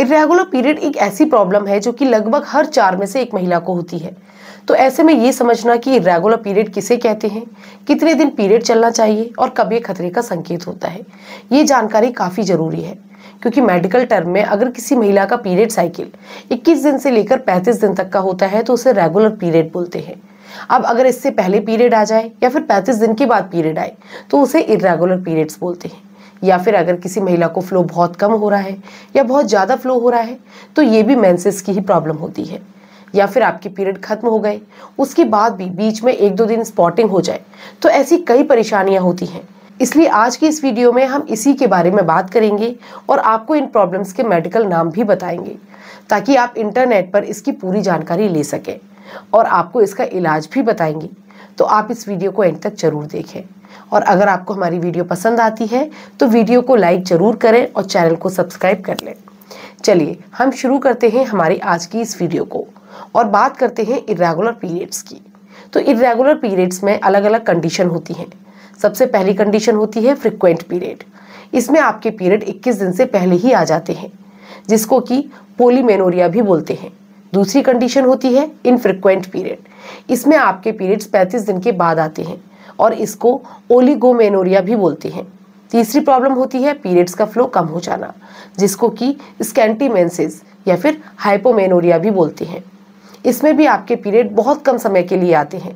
irregular period एक ऐसी problem है जो कि लगभग हर चार में से एक महिला को होती है तो ऐसे में ये समझना कि इरेगुलर पीरियड किसे कहते हैं कितने दिन पीरियड चलना चाहिए और कब ये खतरे का संकेत होता है ये जानकारी काफ़ी ज़रूरी है क्योंकि मेडिकल टर्म में अगर किसी महिला का पीरियड साइकिल 21 दिन से लेकर 35 दिन तक का होता है तो उसे रेगुलर पीरियड बोलते हैं अब अगर इससे पहले पीरियड आ जाए या फिर 35 दिन के बाद पीरियड आए तो उसे इरेगुलर पीरियड्स बोलते हैं या फिर अगर किसी महिला को फ्लो बहुत कम हो रहा है या बहुत ज़्यादा फ्लो हो रहा है तो ये भी मैंसेस की ही प्रॉब्लम होती है या फिर आपके पीरियड खत्म हो गए उसके बाद भी बीच में एक दो दिन स्पॉटिंग हो जाए तो ऐसी कई परेशानियाँ होती हैं इसलिए आज की इस वीडियो में हम इसी के बारे में बात करेंगे और आपको इन प्रॉब्लम्स के मेडिकल नाम भी बताएंगे ताकि आप इंटरनेट पर इसकी पूरी जानकारी ले सकें और आपको इसका इलाज भी बताएंगे तो आप इस वीडियो को एंड तक जरूर देखें और अगर आपको हमारी वीडियो पसंद आती है तो वीडियो को लाइक ज़रूर करें और चैनल को सब्सक्राइब कर लें चलिए हम शुरू करते हैं हमारी आज की इस वीडियो को और बात करते हैं इरेगुलर पीरियड्स की तो इरेगुलर पीरियड्स में अलग अलग कंडीशन होती हैं सबसे पहली कंडीशन होती है फ्रिक्वेंट पीरियड इसमें आपके पीरियड 21 दिन से पहले ही आ जाते हैं जिसको कि पोलीमेनोरिया भी बोलते हैं दूसरी कंडीशन होती है इनफ्रिक्वेंट पीरियड इसमें आपके पीरियड्स पैंतीस दिन के बाद आते हैं और इसको ओलिगोमेनोरिया भी बोलते हैं तीसरी प्रॉब्लम होती है पीरियड्स का फ्लो कम हो जाना जिसको कि स्कैंटीमेंसेज या फिर हाइपोमेनोरिया भी बोलते हैं इसमें भी आपके पीरियड बहुत कम समय के लिए आते हैं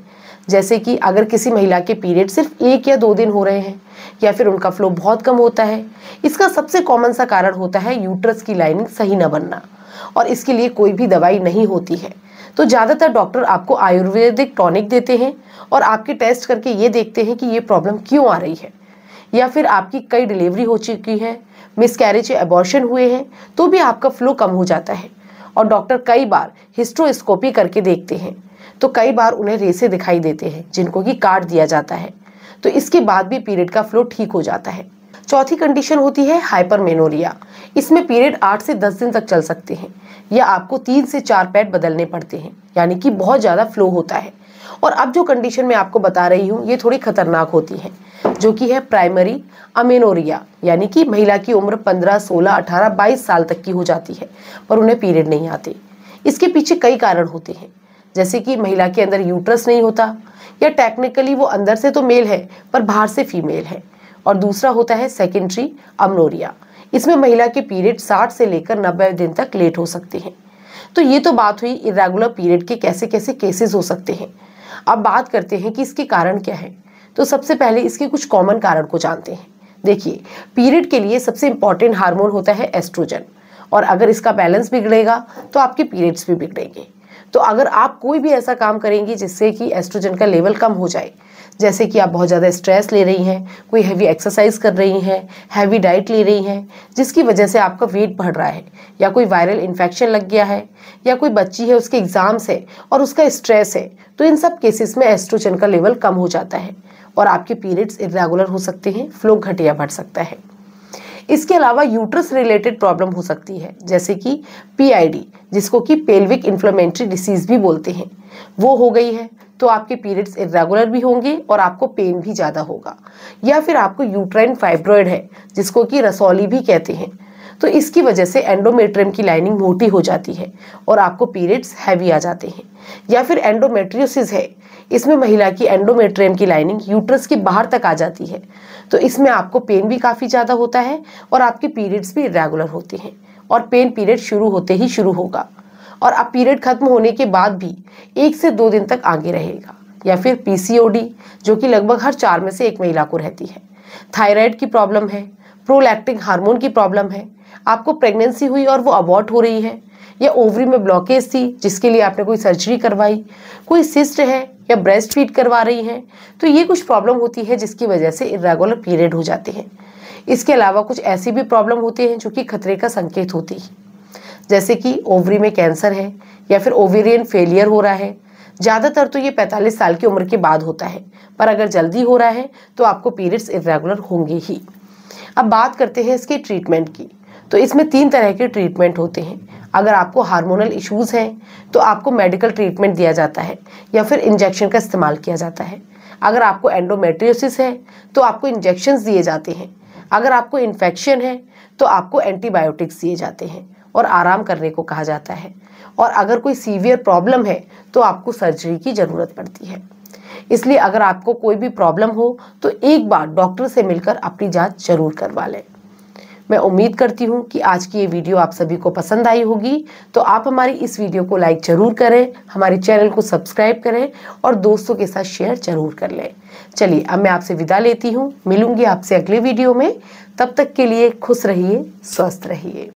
जैसे कि अगर किसी महिला के पीरियड सिर्फ एक या दो दिन हो रहे हैं या फिर उनका फ्लो बहुत कम होता है इसका सबसे कॉमन सा कारण होता है यूट्रस की लाइनिंग सही न बनना और इसके लिए कोई भी दवाई नहीं होती है तो ज़्यादातर डॉक्टर आपको आयुर्वेदिक टॉनिक देते हैं और आपके टेस्ट करके ये देखते हैं कि ये प्रॉब्लम क्यों आ रही है या फिर आपकी कई डिलीवरी हो चुकी है मिस कैरेज एबॉर्शन हुए हैं तो भी आपका फ्लो कम हो जाता है और डॉक्टर कई बार हिस्ट्रोस्कोपी करके देखते हैं तो कई बार उन्हें रेसे दिखाई देते हैं जिनको कि काट दिया जाता है तो इसके बाद भी पीरियड का फ्लो ठीक हो जाता है चौथी कंडीशन होती है हाइपरमेनोरिया इसमें पीरियड आठ से दस दिन तक चल सकते हैं या आपको तीन से चार पैड बदलने पड़ते हैं यानी कि बहुत ज़्यादा फ्लो होता है और अब जो कंडीशन मैं आपको बता रही हूँ ये थोड़ी खतरनाक होती है जो कि है प्राइमरी अमेनोरिया यानी कि महिला की उम्र 15, 16, 18, 22 साल तक की हो जाती है पर उन्हें पीरियड नहीं आते इसके पीछे कई कारण होते हैं जैसे कि महिला के अंदर यूट्रस नहीं होता या टेक्निकली वो अंदर से तो मेल है पर बाहर से फीमेल है और दूसरा होता है सेकेंडरी अमनोरिया इसमें महिला के पीरियड 60 से लेकर 90 दिन तक लेट हो सकते हैं तो ये तो बात हुई इरेगुलर पीरियड के कैसे कैसे केसेस हो सकते हैं अब बात करते हैं कि इसके कारण क्या है तो सबसे पहले इसके कुछ कॉमन कारण को जानते हैं देखिए पीरियड के लिए सबसे इंपॉर्टेंट हार्मोन होता है एस्ट्रोजन और अगर इसका बैलेंस बिगड़ेगा तो आपके पीरियड्स भी बिगड़ेंगे तो अगर आप कोई भी ऐसा काम करेंगी जिससे कि एस्ट्रोजन का लेवल कम हो जाए जैसे कि आप बहुत ज़्यादा स्ट्रेस ले रही हैं कोई हैवी एक्सरसाइज कर रही हैं हैवी डाइट ले रही हैं जिसकी वजह से आपका वेट बढ़ रहा है या कोई वायरल इन्फेक्शन लग गया है या कोई बच्ची है उसके एग्ज़ाम्स है और उसका स्ट्रेस है तो इन सब केसेस में एस्ट्रोजन का लेवल कम हो जाता है और आपके पीरियड्स इरेगुलर हो सकते हैं फ्लो घटिया बढ़ सकता है इसके अलावा यूट्रस रिलेटेड प्रॉब्लम हो सकती है जैसे कि पीआईडी जिसको कि पेल्विक इन्फ्लोमेंट्री डिसीज़ भी बोलते हैं वो हो गई है तो आपके पीरियड्स इरेगुलर भी होंगे और आपको पेन भी ज़्यादा होगा या फिर आपको यूट्राइन फाइब्रॉयड है जिसको कि रसौली भी कहते हैं तो इसकी वजह से एंडोमेट्रियम की लाइनिंग मोटी हो जाती है और आपको पीरियड्स हैवी आ जाते हैं या फिर एंडोमेट्रियोसिस है इसमें महिला की एंडोमेट्रियम की लाइनिंग यूट्रस के बाहर तक आ जाती है तो इसमें आपको पेन भी काफ़ी ज़्यादा होता है और आपके पीरियड्स भी इरेगुलर होते हैं और पेन पीरियड शुरू होते ही शुरू होगा और अब पीरियड खत्म होने के बाद भी एक से दो दिन तक आगे रहेगा या फिर पीसीओडी जो कि लगभग हर चार में से एक महिला को रहती है थायराइड की प्रॉब्लम है प्रोलैक्टिक हार्मोन की प्रॉब्लम है आपको प्रेगनेंसी हुई और वो अबॉर्ट हो रही है या ओवरी में ब्लॉकेज थी जिसके लिए आपने कोई सर्जरी करवाई कोई सिस्ट है या ब्रेस्ट फीड करवा रही हैं तो ये कुछ प्रॉब्लम होती है जिसकी वजह से इरेगुलर पीरियड हो जाते हैं इसके अलावा कुछ ऐसी भी प्रॉब्लम होती हैं जो कि खतरे का संकेत होती है जैसे कि ओवरी में कैंसर है या फिर ओवेरियन फेलियर हो रहा है ज़्यादातर तो ये 45 साल की उम्र के बाद होता है पर अगर जल्दी हो रहा है तो आपको पीरियड्स इरेगुलर होंगे ही अब बात करते हैं इसके ट्रीटमेंट की तो इसमें तीन तरह के ट्रीटमेंट होते हैं अगर आपको हार्मोनल इश्यूज़ हैं तो आपको मेडिकल ट्रीटमेंट दिया जाता है या फिर इंजेक्शन का इस्तेमाल किया जाता है अगर आपको एंडोमेट्रियोसिस है तो आपको इंजेक्शन दिए जाते हैं अगर आपको इन्फेक्शन है तो आपको एंटीबायोटिक्स दिए जाते हैं और आराम करने को कहा जाता है और अगर कोई सीवियर प्रॉब्लम है तो आपको सर्जरी की ज़रूरत पड़ती है इसलिए अगर आपको कोई भी प्रॉब्लम हो तो एक बार डॉक्टर से मिलकर अपनी जांच जरूर करवा लें मैं उम्मीद करती हूँ कि आज की ये वीडियो आप सभी को पसंद आई होगी तो आप हमारी इस वीडियो को लाइक ज़रूर करें हमारे चैनल को सब्सक्राइब करें और दोस्तों के साथ शेयर ज़रूर कर लें चलिए अब मैं आपसे विदा लेती हूँ मिलूँगी आपसे अगले वीडियो में तब तक के लिए खुश रहिए स्वस्थ रहिए